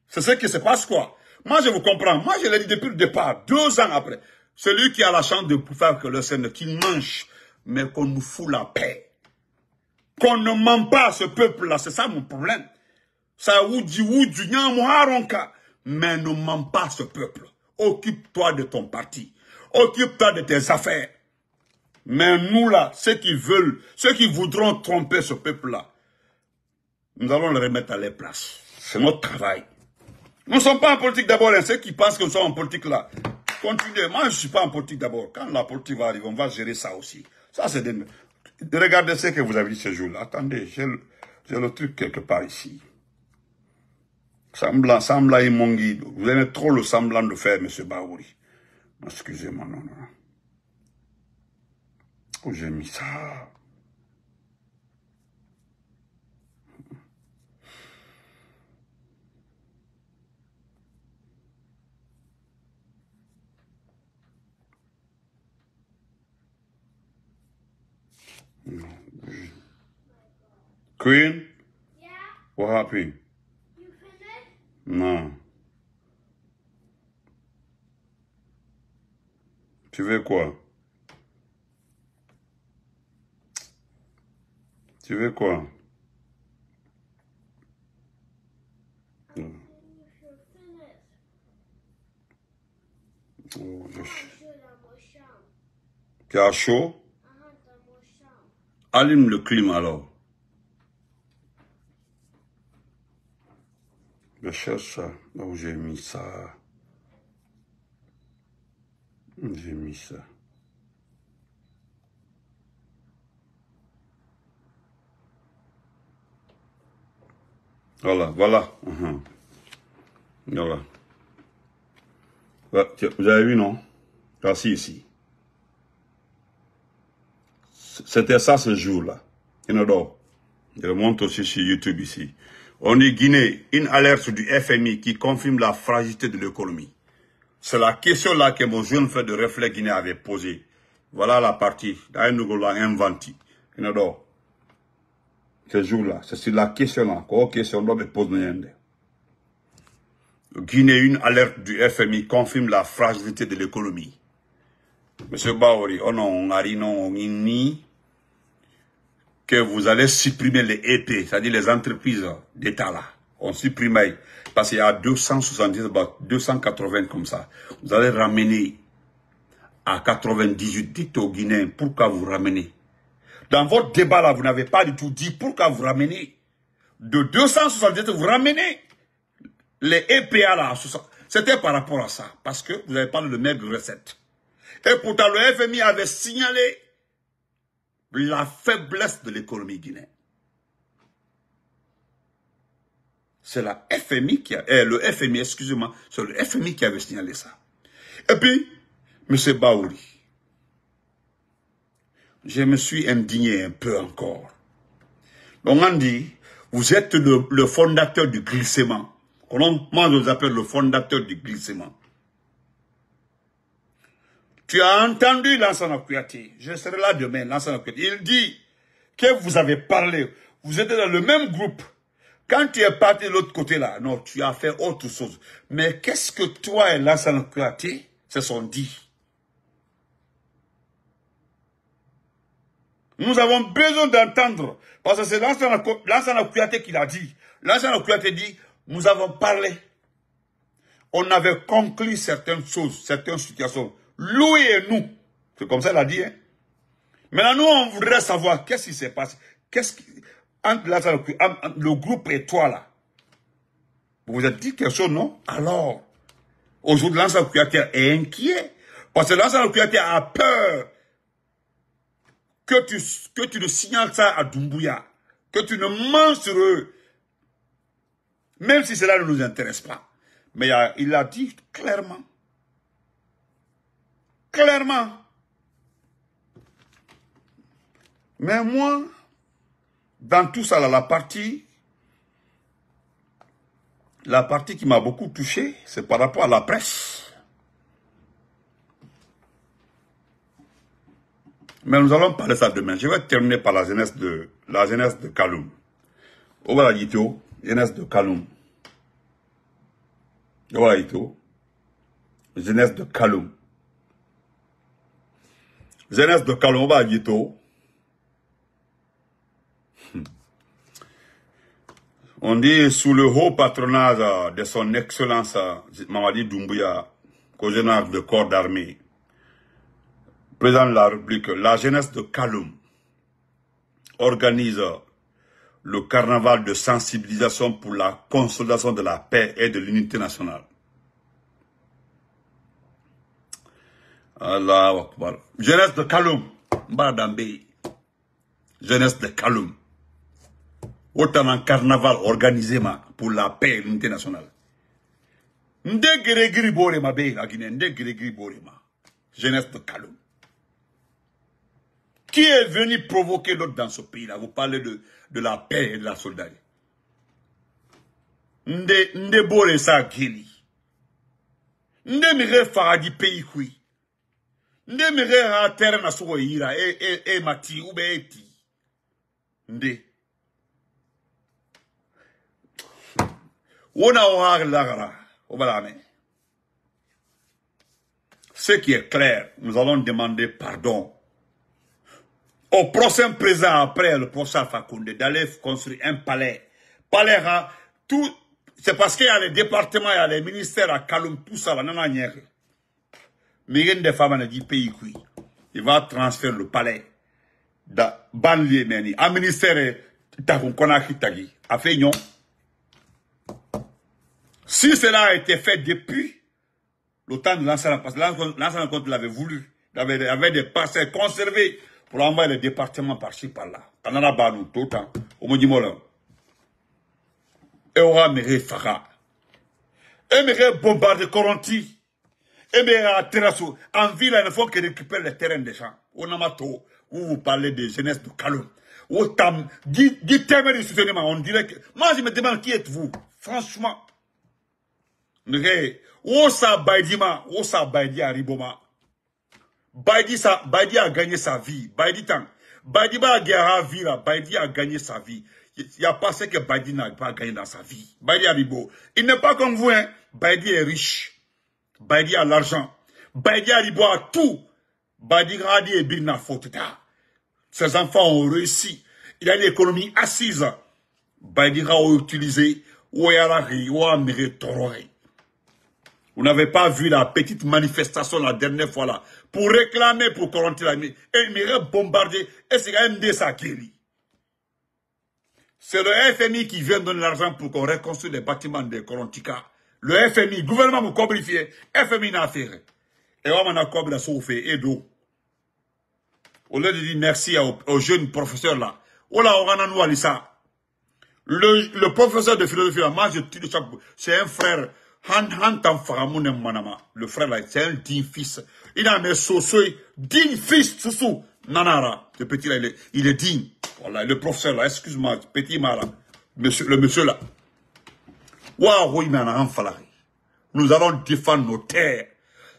c'est ce qui se passe quoi. Moi, je vous comprends. Moi, je l'ai dit depuis le départ, deux ans après. Celui qui a la chance de faire que le Seigneur, qui mange, mais qu'on nous fout la paix. Qu'on ne ment pas ce peuple-là, c'est ça mon problème. Ça ou ou du mais ne ment pas ce peuple. Occupe-toi de ton parti. Occupe-toi de tes affaires. Mais nous là, ceux qui veulent, ceux qui voudront tromper ce peuple-là, nous allons le remettre à leur place. C'est notre travail. Nous ne sommes pas en politique d'abord. Hein. Ceux qui pensent que nous sommes en politique là, continuez. Moi, je ne suis pas en politique d'abord. Quand la politique va arriver, on va gérer ça aussi. Ça, c'est Regardez ce que vous avez dit ce jour-là. Attendez, j'ai le... truc quelque part ici. Semblant, semblant et Vous aimez trop le semblant de faire, M. Baouri. Excusez-moi, non, non où j'ai mis ça Queen? Yeah. What happened? You finished? No. Tu veux quoi? Tu veux quoi oh. es Tu as chaud ah, Allume le climat alors. Je cherche ça. Où j'ai mis ça. J'ai mis ça. Voilà, voilà. Uh-huh. Voilà. Vous avez vu, non Voici ah, ici. C'était ça ce jour-là. d'autres, Je le montre aussi sur YouTube ici. On dit Guinée, une alerte du FMI qui confirme la fragilité de l'économie. C'est la question là que mon jeune frère de reflet Guinée avait posée. Voilà la partie. Là, nous en inventé. d'autres, ce jour-là. C'est la question-là. Quoi question me poser Guinée, une alerte du FMI confirme la fragilité de l'économie. Monsieur Baori, oh on a on dit que vous allez supprimer les EP, c'est-à-dire les entreprises d'État là. On supprime, parce qu'il y a 270, 280 comme ça. Vous allez ramener à 98 au Guinéens. Pourquoi vous ramenez dans votre débat là, vous n'avez pas du tout dit pourquoi vous ramenez de 277, vous ramenez les EPA là. C'était par rapport à ça, parce que vous avez parlé de maigre recette. Et pourtant, le FMI avait signalé la faiblesse de l'économie guinéenne. C'est la FMI qui eh, le FMI, excusez-moi, c'est le FMI qui avait signalé ça. Et puis, M. Baouri, je me suis indigné un peu encore. Donc on dit, vous êtes le, fondateur du glissement. Moi, je vous appelle le fondateur du glissement Tu as entendu Lansana Kouyati. Je serai là demain, Lansana Il dit que vous avez parlé. Vous êtes dans le même groupe. Quand tu es parti de l'autre côté là, non, tu as fait autre chose. Mais qu'est-ce que toi et Lansana Kouyati se sont dit Nous avons besoin d'entendre. Parce que c'est l'ancien Kouyaté qui l'a dit. L'ancien Kouyaté dit, nous avons parlé. On avait conclu certaines choses, certaines situations. Lui et nous. C'est comme ça qu'il a dit. Hein. Maintenant, nous, on voudrait savoir qu'est-ce qui s'est passé. Qu'est-ce qui... Entre le groupe et toi, là. Vous vous êtes dit quelque chose, non Alors, aujourd'hui, l'ancien Kouyaté est inquiet. Parce que l'ancien Kouyaté a peur que tu, que tu ne signales ça à Doumbouya. que tu ne mens sur eux, même si cela ne nous intéresse pas. Mais il a dit clairement, clairement, mais moi, dans tout ça, la partie, la partie qui m'a beaucoup touché, c'est par rapport à la presse. Mais nous allons parler ça demain. Je vais terminer par la jeunesse de, la jeunesse de Kaloum. jeunesse de Kaloum. Ovalito. jeunesse de Kaloum. Jeunesse de Kaloum, à On dit sous le haut patronage de son excellence Mamadi Doumbouya, cogénère de corps d'armée, président de la République, la jeunesse de Kaloum organise le carnaval de sensibilisation pour la consolidation de la paix et de l'unité nationale. Akbar. Jeunesse de Kaloum, Mbadambé. Jeunesse de Kaloum. Autant un carnaval organisé pour la paix et l'unité nationale. Jeunesse de Kaloum. Qui est venu provoquer l'autre dans ce pays-là Vous parlez de, de la paix et de la solidarité. Nde, nde bore sa gili. Nde mire faradi pays kui. Nde mire ha terre na suko hira e, e, e mati ube e Nde. Wona o Ce qui est clair, nous allons demander pardon au prochain présent, après le prochain Fakonde, d'aller construire un palais. Palais, tout, c'est parce qu'il y a les départements, il y a les ministères à Kaloum, tout ça, non, non, Mais une des femmes, dit pays, qui Il va transférer le palais. Da, Banlie, meni. Un ministère, t'avons à tagi. A Si cela a été fait depuis le temps de l'ancien, parce que l'ancien compte l'avait voulu, avait, avait des parcelles conservés, pour envoyer les départements par-ci, par-là. canada Banou, tout le temps. Au Modimola. Et aura méré Fara. Et méré bombarder Coronti. Et méré à Terrasseau. En ville, il faut que récupère les terrains des gens. On a Namato, où vous parlez de jeunesse de Kaloum. Au Tam, du moi de soutenir, on dirait que. Moi, je me demande qui êtes-vous. Franchement. Méré. Osa Baidima, ça Baidi Ariboma. Baidi, a gagné sa vie. Baidi tant. Badi vie là. a gagné sa vie. Il n'y a pas ce que Baidi n'a pas gagné dans sa vie. Baidi a Il n'est pas comme vous, hein. Baidi est riche. Baidi a l'argent. Baidi a à tout. Baidi a dit et na faute Ses enfants ont réussi. Il a une économie assise. Baidi a utilisé. Vous n'avez pas vu la petite manifestation la dernière fois là pour réclamer, pour corrompre la Et il m'irait bombarder. Et c'est quand même C'est le FMI qui vient donner l'argent pour qu'on reconstruise les bâtiments de Corontica. Le FMI, gouvernement vous cobrifier, FMI n'a rien. Et on a comme la sauve et d'eau. Au lieu de dire merci aux, jeunes professeurs oh là, on a nous ça. Le, professeur de philosophie là, c'est un frère. Le frère là, c'est un digne fils. Il a mes sosoy, digne fils Soussou, Nanara. Le petit là, il est, digne. Voilà, le professeur là, excuse-moi, petit Mara. le monsieur là. Nous allons défendre nos terres.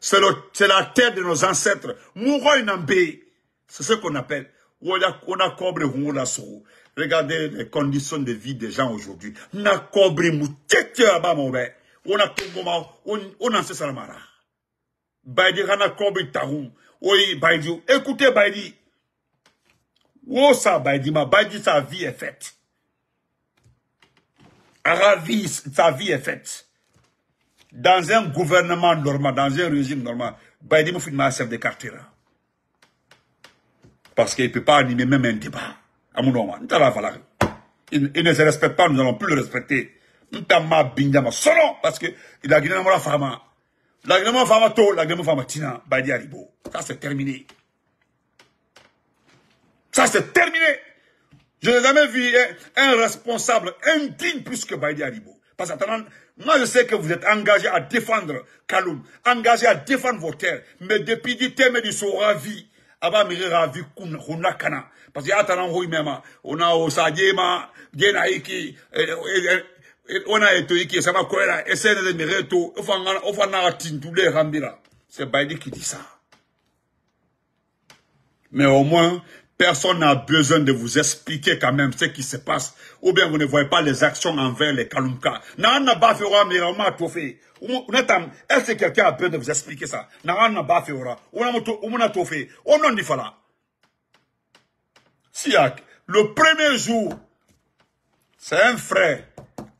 C'est la terre de nos ancêtres. C'est ce qu'on appelle. Regardez les conditions de vie des gens aujourd'hui. On a On Baidi Rana Kombi Tarou. Oui, Baidi. Écoutez, Baïdi Où ça, Baidi Ma sa vie est faite. Ravi, sa vie est faite. Dans un gouvernement normal, dans un régime normal, Baidi m'a fait faire de quartier. Parce qu'il ne peut pas animer même un débat. À mon il, ne se respecte pas, nous n'allons plus le respecter. Nous bingama. Solo, parce que il a guiné la L'agrément Famato, l'agrément Famatina, hein, Baidi Aribo. Ça, c'est terminé. Ça, c'est terminé. Je n'ai jamais vu un, un responsable indigne plus que Baidi Aribo. Parce que moi je sais que vous êtes engagé à défendre Kaloum, engagé à défendre vos terres. Mais depuis du thème du Soravi, avant de ravi Kana. Parce qu'il y a un on a Osadjema, Djenaiki, on a ça de ona On va on va mireto tout les erambila hein, c'est Baidi qui dit ça mais au moins personne n'a besoin de vous expliquer quand même ce qui se passe ou bien vous ne voyez pas les actions envers les Kalumka nana bafera mirama tofe On est-ce que quelqu'un a besoin de vous expliquer ça nana bafera a umuna On en dit fala siak le premier jour c'est un frère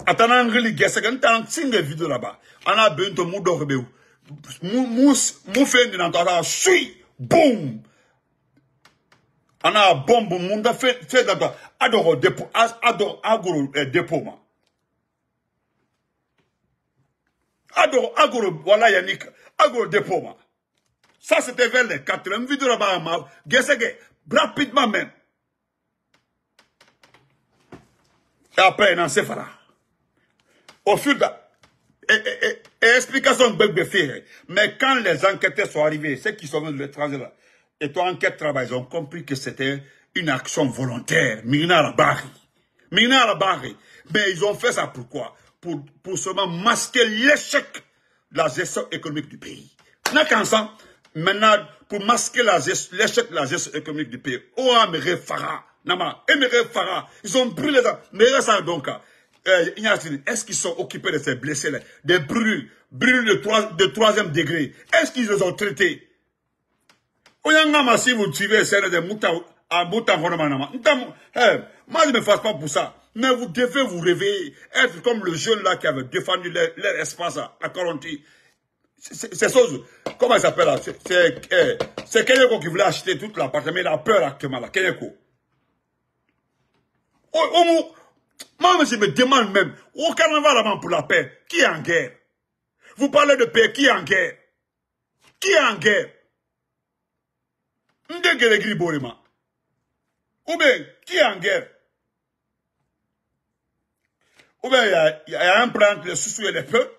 atana ngili gesegan tan singe video là-bas ana bento mu dorbe Mous mus mu fendi na tata sui boom ana bombou, mu nda fe adoro depo adoro agoro eh, depo ma adoro agoro voilà yanik agoro depo ça c'était vers les 4 vidéo là-bas ma gesege rapidement même et après, non en séphara au fur de... Et, et, et, explication de hein. Mais quand les enquêteurs sont arrivés, ceux qui sont venus de l'étranger et toi enquête travail, ils ont compris que c'était une action volontaire. Mais ils ont fait ça pourquoi pour, pour seulement masquer l'échec de la gestion économique du pays. maintenant, pour masquer l'échec de la gestion économique du pays, Refara, Nama, Farah, ils ont pris les... Mais ça donc, euh, est-ce qu'ils sont occupés de ces blessés-là Des brûlures, brûlures de, trois, de troisième degré. Est-ce qu'ils les ont traités Oyangama, si vous suivez c'est de Mouta, à hein, moi je ne me fasse pas pour ça. Mais vous devez vous réveiller, être comme le jeune là qui avait défendu leur, espace à Coronti. Ces choses, comment il s'appelle là C'est euh, Kenyoko qui voulait acheter tout l'appartement, il a peur actuellement là, Kenyoko. Au, moi, je me demande même, au carnaval avant pour la paix, qui est en guerre Vous parlez de paix, qui est en guerre Qui est en guerre Ou bien, qui est en guerre Ou bien, il y, a un plan entre les sous et les peuples.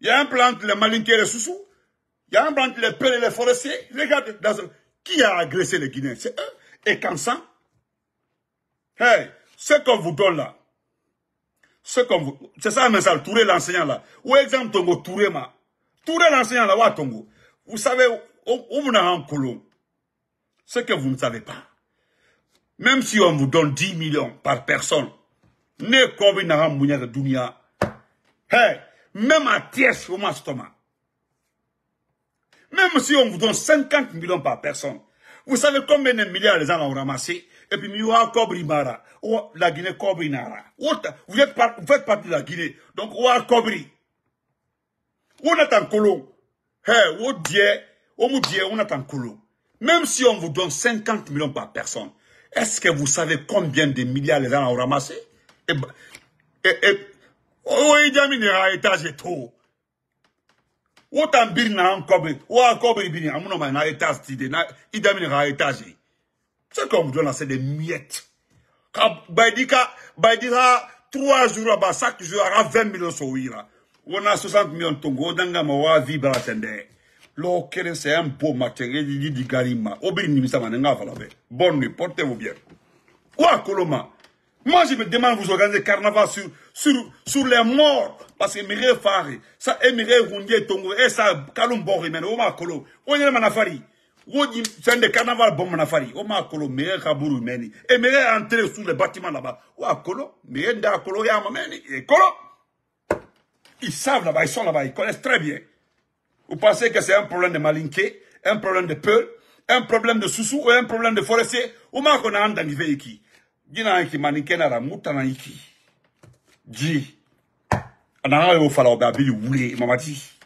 Il y a un plan entre les malinqués et les sous Il y a un plan entre les peuples et les forestiers. Regardez, dans qui a agressé les Guinéens C'est eux. Et quand ça Hey ce qu'on vous donne là, c'est vous... ça tout l'enseignant là. Ou exemple Tongo, Touré ma. Touré l'enseignant là, Tongo. Vous savez, où vous en colon. Ce que vous ne savez pas. Même si on vous donne 10 millions par personne, ne de dunia. même à Tièche Même si on vous donne 50 millions par personne, vous savez combien de milliards les gens ont ramassé et puis Mara ou oh, la Guinée Kobrinara. Oh, vous, êtes part, vous faites partie de la Guinée, donc Oa oh, Kobri. On est en colon. Hey, on dieu, on dieu, on est en colon. Même si on vous donne 50 millions par personne, est-ce que vous savez combien de milliards les gens ont ramassé et, et, et, oh, il y a un étage et tout. Autant bir na un cobri, ou un cobri bini, amuno ah, ma na étage il y a à étage. C'est comme vous donne c'est des miettes. Quand Baïdika, Baïdika, trois jours à bas chaque jour, aura 20 millions de lui, On a 60 millions de Tongo, a mawa, vibra, tende. L'okere, c'est un beau matériel, il dit, garima. Obéi, nimisa, manenga, Bonne nuit, portez-vous bien. Quoi, Coloma Moi, je me demande, vous organisez carnaval sur, sur, sur les morts. Parce que Mireille Fari, ça, Mireille Roundier Tongo, et ça, Kaloum Borri, mais, Oma Kolo, on est manafari c'est un carnaval bon manafari. m'a kolo meilleur kaburu meni. Et meilleur entrer sous le bâtiment là-bas. Wa kolo meilleur nda kolo ya meni. Et kolo. Ils savent là-bas, ils sont là-bas, ils connaissent très bien. Vous pensez que c'est un problème de malinqué, un problème de peur, un problème de soussou ou un problème de forestier. Oma kona andangive iki. Dina iki malinqué na la na iki. Ji. Anana yo fala obe abili wule dit